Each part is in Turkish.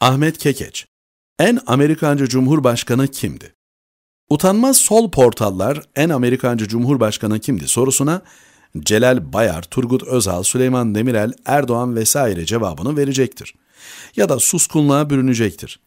Ahmet Kekeç En Amerikancı Cumhurbaşkanı kimdi? Utanmaz sol portallar en Amerikancı Cumhurbaşkanı kimdi sorusuna Celal Bayar, Turgut Özal, Süleyman Demirel, Erdoğan vesaire cevabını verecektir. Ya da suskunluğa bürünecektir.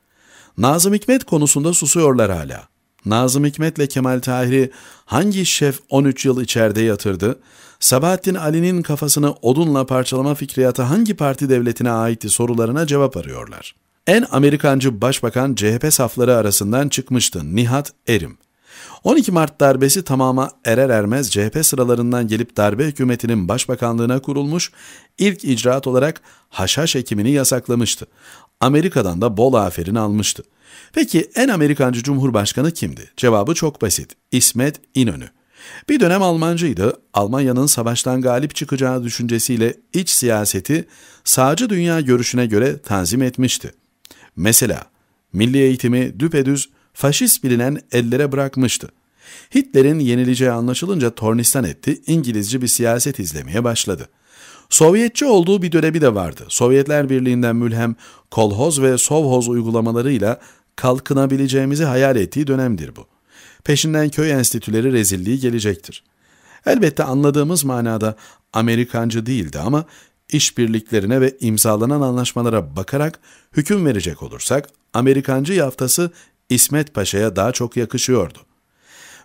Nazım Hikmet konusunda susuyorlar hala. Nazım Hikmet'le Kemal Tahir'i hangi şef 13 yıl içeride yatırdı? Sabahattin Ali'nin kafasını odunla parçalama fikriyatı hangi parti devletine aitti sorularına cevap arıyorlar. En Amerikancı başbakan CHP safları arasından çıkmıştı Nihat Erim. 12 Mart darbesi tamama erer ermez CHP sıralarından gelip darbe hükümetinin başbakanlığına kurulmuş, ilk icraat olarak haşhaş ekimini yasaklamıştı. Amerika'dan da bol aferin almıştı. Peki en Amerikancı Cumhurbaşkanı kimdi? Cevabı çok basit. İsmet İnönü. Bir dönem Almancıydı. Almanya'nın savaştan galip çıkacağı düşüncesiyle iç siyaseti sağcı dünya görüşüne göre tanzim etmişti. Mesela milli eğitimi düpedüz faşist bilinen ellere bırakmıştı. Hitler'in yenileceği anlaşılınca tornistan etti, İngilizce bir siyaset izlemeye başladı. Sovyetçi olduğu bir dönemi de vardı. Sovyetler Birliği'nden mülhem kolhoz ve sovhoz uygulamalarıyla kalkınabileceğimizi hayal ettiği dönemdir bu. Peşinden köy enstitüleri rezilliği gelecektir. Elbette anladığımız manada Amerikancı değildi ama işbirliklerine ve imzalanan anlaşmalara bakarak hüküm verecek olursak Amerikancı yaftası İsmet Paşa'ya daha çok yakışıyordu.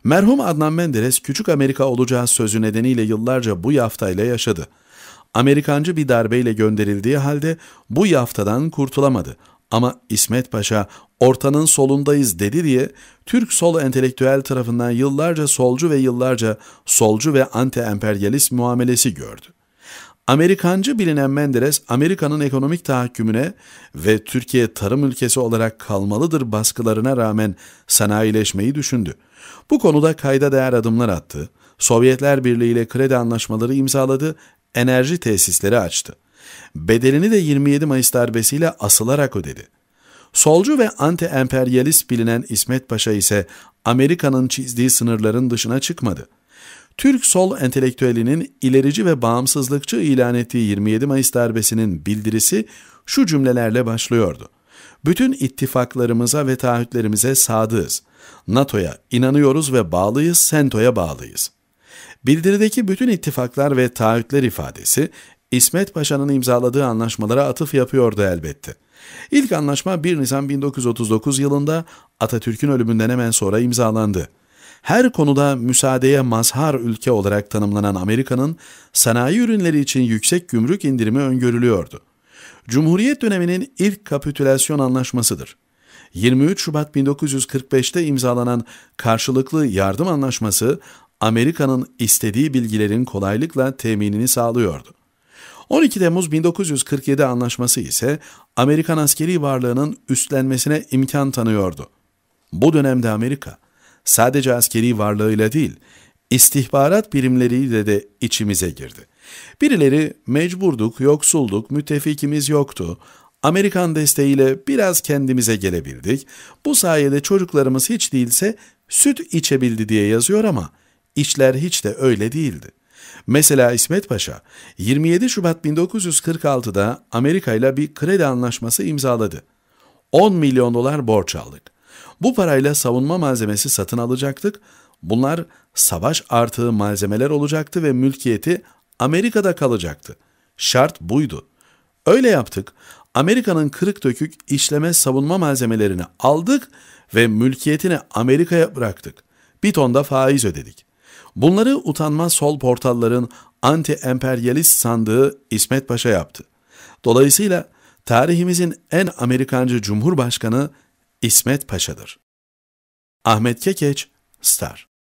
Merhum Adnan Menderes küçük Amerika olacağı sözü nedeniyle yıllarca bu yaftayla yaşadı. Amerikancı bir darbeyle gönderildiği halde bu yaftadan kurtulamadı. Ama İsmet Paşa ortanın solundayız dedi diye Türk sol entelektüel tarafından yıllarca solcu ve yıllarca solcu ve anti-emperyalist muamelesi gördü. Amerikancı bilinen Menderes, Amerika'nın ekonomik tahakkümüne ve Türkiye tarım ülkesi olarak kalmalıdır baskılarına rağmen sanayileşmeyi düşündü. Bu konuda kayda değer adımlar attı, Sovyetler Birliği ile kredi anlaşmaları imzaladı, enerji tesisleri açtı. Bedelini de 27 Mayıs darbesiyle asılarak ödedi. Solcu ve anti-emperyalist bilinen İsmet Paşa ise Amerika'nın çizdiği sınırların dışına çıkmadı. Türk sol entelektüelinin ilerici ve bağımsızlıkçı ilan ettiği 27 Mayıs darbesinin bildirisi şu cümlelerle başlıyordu. Bütün ittifaklarımıza ve taahhütlerimize sadığız. NATO'ya inanıyoruz ve bağlıyız, SENTO'ya bağlıyız. Bildirideki bütün ittifaklar ve taahhütler ifadesi İsmet Paşa'nın imzaladığı anlaşmalara atıf yapıyordu elbette. İlk anlaşma 1 Nisan 1939 yılında Atatürk'ün ölümünden hemen sonra imzalandı her konuda müsaadeye mazhar ülke olarak tanımlanan Amerika'nın sanayi ürünleri için yüksek gümrük indirimi öngörülüyordu. Cumhuriyet döneminin ilk kapitülasyon anlaşmasıdır. 23 Şubat 1945'te imzalanan karşılıklı yardım anlaşması Amerika'nın istediği bilgilerin kolaylıkla teminini sağlıyordu. 12 Temmuz 1947 anlaşması ise Amerikan askeri varlığının üstlenmesine imkan tanıyordu. Bu dönemde Amerika, sadece askeri varlığıyla değil, istihbarat birimleriyle de içimize girdi. Birileri mecburduk, yoksulduk, müttefikimiz yoktu, Amerikan desteğiyle biraz kendimize gelebildik, bu sayede çocuklarımız hiç değilse süt içebildi diye yazıyor ama içler hiç de öyle değildi. Mesela İsmet Paşa 27 Şubat 1946'da Amerika ile bir kredi anlaşması imzaladı. 10 milyon dolar borç aldık. Bu parayla savunma malzemesi satın alacaktık. Bunlar savaş artığı malzemeler olacaktı ve mülkiyeti Amerika'da kalacaktı. Şart buydu. Öyle yaptık. Amerika'nın kırık dökük işleme savunma malzemelerini aldık ve mülkiyetini Amerika'ya bıraktık. Bir tonda faiz ödedik. Bunları utanma sol portalların anti-emperyalist sandığı İsmet Paşa yaptı. Dolayısıyla tarihimizin en Amerikancı Cumhurbaşkanı İsmet Paşa'dır. Ahmet Kekeç, Star